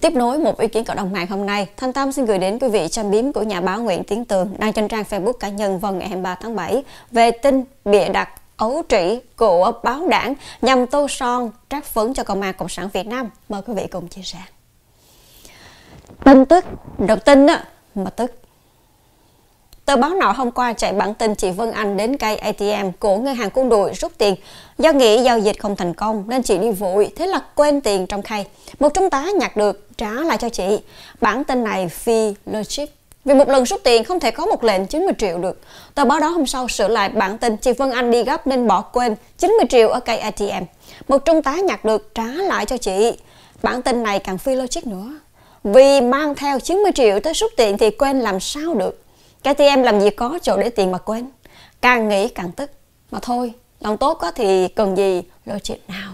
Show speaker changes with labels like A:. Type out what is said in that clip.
A: Tiếp nối một ý kiến cộng đồng mạng hôm nay, Thanh Tâm xin gửi đến quý vị trang biếm của nhà báo Nguyễn Tiến Tường đang trên trang Facebook cá nhân vào ngày 23 tháng 7 về tin bịa đặt ấu trĩ của báo đảng nhằm tô son trác phấn cho công an Cộng sản Việt Nam. Mời quý vị cùng chia sẻ.
B: Tin tức, đầu tin á, mà tức
A: Tờ báo nọ hôm qua chạy bản tin chị Vân Anh đến cây ATM của ngân hàng quân đội rút tiền. Do nghĩ giao dịch không thành công nên chị đi vội, thế là quên tiền trong khay. Một trung tá nhặt được, trả lại cho chị. Bản tin này phi logic. Vì một lần rút tiền không thể có một lệnh 90 triệu được. Tờ báo đó hôm sau sửa lại bản tin chị Vân Anh đi gấp nên bỏ quên 90 triệu ở cây ATM. Một trung tá nhặt được, trả lại cho chị. Bản tin này càng phi logic nữa. Vì mang theo 90 triệu tới rút tiền thì quên làm sao được. Cái tim em làm gì có chỗ để tiền mà quên Càng nghĩ càng tức Mà thôi, lòng tốt có thì cần gì lo chuyện nào